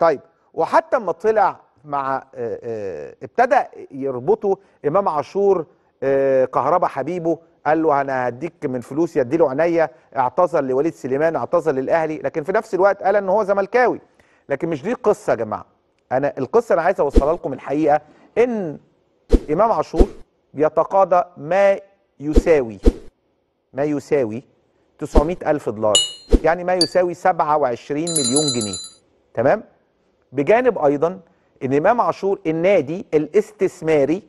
طيب وحتى ما طلع مع آه، آه، ابتدى يربطه امام عاشور آه، كهربا حبيبه قال له انا هديك من فلوس له عينيا اعتذر لوليد سليمان اعتذر للاهلي لكن في نفس الوقت قال ان هو زملكاوي لكن مش دي القصه يا جماعه انا القصه انا عايز اوصلها لكم الحقيقه ان امام عاشور بيتقاضى ما يساوي ما يساوي 900 ألف دولار يعني ما يساوي 27 مليون جنيه تمام بجانب ايضا ان امام عاشور النادي الاستثماري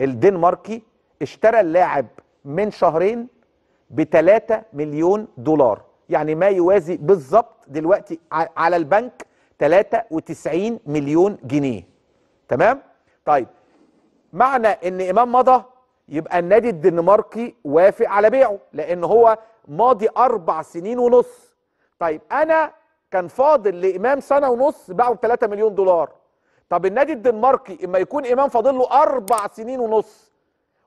الدنماركي اشترى اللاعب من شهرين ب 3 مليون دولار يعني ما يوازي بالظبط دلوقتي على البنك 93 مليون جنيه تمام طيب معنى ان امام مضى يبقى النادي الدنماركي وافق على بيعه لان هو ماضي اربع سنين ونص طيب انا كان فاضل لامام سنه ونص باعوا ب 3 مليون دولار طب النادي الدنماركي اما يكون امام فاضل له اربع سنين ونص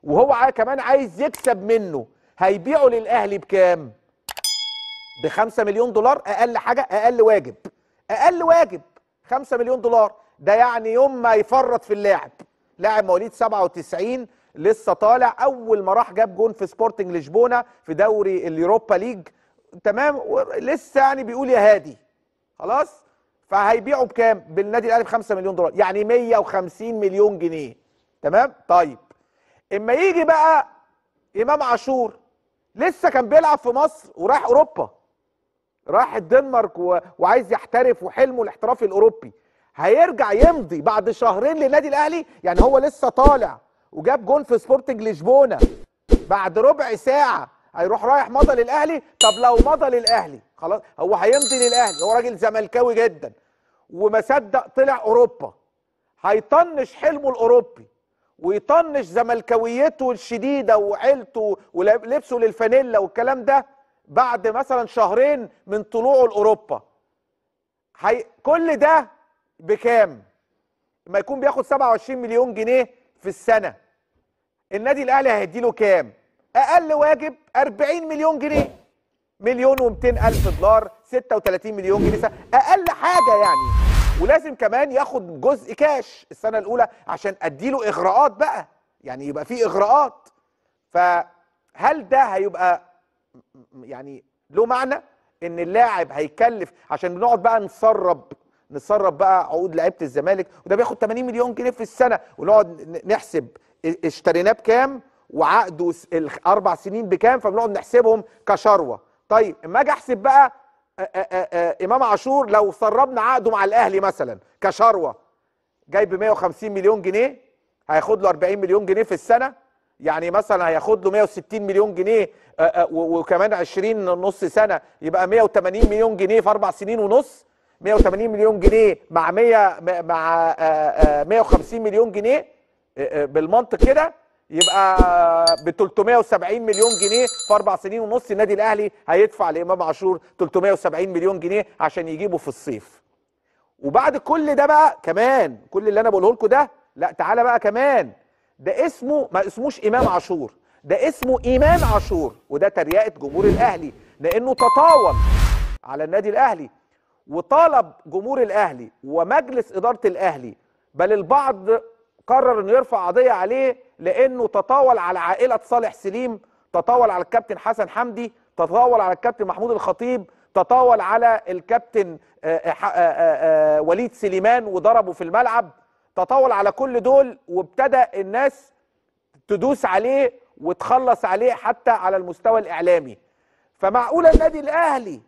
وهو كمان عايز يكسب منه هيبيعه للاهلي بكام ب 5 مليون دولار اقل حاجه اقل واجب اقل واجب 5 مليون دولار ده يعني يوم ما يفرط في اللاعب لاعب مواليد 97 لسه طالع اول ما راح جاب جون في سبورتنج لشبونه في دوري اليوروبا ليج تمام لسه يعني بيقول يا هادي خلاص فهيبيعه بكام بالنادي الاهلي ب 5 مليون دولار يعني 150 مليون جنيه تمام طيب اما يجي بقى امام عاشور لسه كان بيلعب في مصر وراح اوروبا راح الدنمارك و... وعايز يحترف وحلمه الاحترافي الاوروبي هيرجع يمضي بعد شهرين للنادي الاهلي يعني هو لسه طالع وجاب جون في سبورتنج لشبونه بعد ربع ساعه هيروح رايح مضى للاهلي طب لو مضى للاهلي خلاص هو هيمضي للاهلي هو راجل زملكاوي جدا وما صدق طلع اوروبا هيطنش حلمه الاوروبي ويطنش زملكاويته الشديده وعيلته ولبسه للفانيلا والكلام ده بعد مثلا شهرين من طلوعه لاوروبا هي... كل ده بكام؟ ما يكون بياخد 27 مليون جنيه في السنه النادي الاهلي هيديله كام؟ اقل واجب 40 مليون جنيه مليون و الف دولار 36 مليون جنيه سنة. اقل حاجه يعني ولازم كمان ياخد جزء كاش السنه الاولى عشان اديله اغراءات بقى يعني يبقى في اغراءات فهل ده هيبقى يعني له معنى ان اللاعب هيكلف عشان بنقعد بقى نسرب نسرب بقى عقود لعيبه الزمالك وده بياخد 80 مليون جنيه في السنه ونقعد نحسب اشتريناه بكام وعقده الاربع سنين بكام فبنقعد نحسبهم كشروه طيب اما اجي احسب بقى آه، آه، آه، امام عاشور لو سربنا عقده مع الاهلي مثلا كشروه جايب 150 مليون جنيه هياخد له 40 مليون جنيه في السنه يعني مثلا هياخد له 160 مليون جنيه وكمان 20 نص سنه يبقى 180 مليون جنيه في اربع سنين ونص 180 مليون جنيه مع 100 مع 150 مليون جنيه بالمنطق كده يبقى ب 370 مليون جنيه في اربع سنين ونص النادي الاهلي هيدفع لامام عاشور 370 مليون جنيه عشان يجيبه في الصيف. وبعد كل ده بقى كمان كل اللي انا بقوله لكم ده لا تعالى بقى كمان ده اسمه ما اسموش امام عاشور ده اسمه ايمان عاشور وده تريقه جمهور الاهلي لانه تطاول على النادي الاهلي وطالب جمهور الاهلي ومجلس اداره الاهلي بل البعض قرر انه يرفع قضيه عليه لانه تطاول على عائله صالح سليم تطاول على الكابتن حسن حمدي تطاول على الكابتن محمود الخطيب تطاول على الكابتن آه، آه، آه، وليد سليمان وضربه في الملعب تطاول على كل دول وابتدى الناس تدوس عليه وتخلص عليه حتى على المستوى الاعلامي فمعقوله النادي الاهلي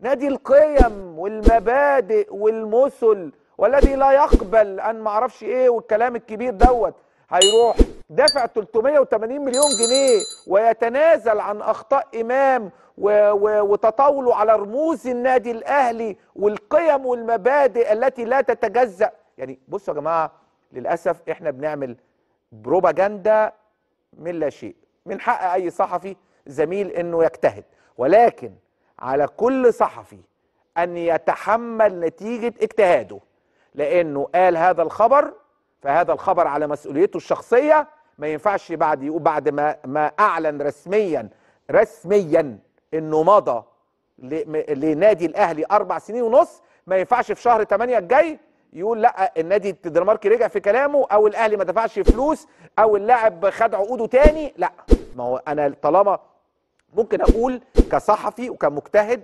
نادي القيم والمبادئ والمثل والذي لا يقبل ان معرفش ايه والكلام الكبير دوت هيروح دافع 380 مليون جنيه ويتنازل عن اخطاء امام وتطاوله على رموز النادي الاهلي والقيم والمبادئ التي لا تتجزا يعني بصوا يا جماعه للاسف احنا بنعمل بروباجندا من لا شيء من حق اي صحفي زميل انه يجتهد ولكن على كل صحفي ان يتحمل نتيجه اجتهاده لانه قال هذا الخبر فهذا الخبر على مسؤوليته الشخصيه ما ينفعش بعد يقول بعد ما ما اعلن رسميا رسميا انه مضى لنادي الاهلي اربع سنين ونص ما ينفعش في شهر 8 الجاي يقول لا النادي الدنماركي رجع في كلامه او الاهلي ما دفعش فلوس او اللاعب خد عقوده تاني لا ما هو انا طالما ممكن اقول كصحفي وكمجتهد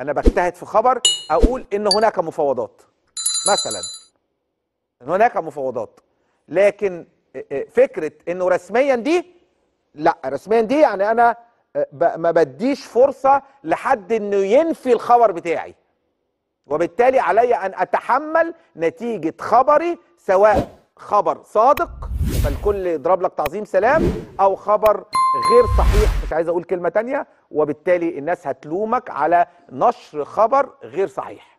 انا بجتهد في خبر اقول ان هناك مفاوضات مثلا هناك مفاوضات لكن آه، آه، فكره انه رسميا دي لا رسميا دي يعني انا آه، ما بديش فرصه لحد انه ينفي الخبر بتاعي وبالتالي علي ان اتحمل نتيجه خبري سواء خبر صادق فالكل يضرب لك تعظيم سلام او خبر غير صحيح مش عايز اقول كلمه تانية وبالتالي الناس هتلومك على نشر خبر غير صحيح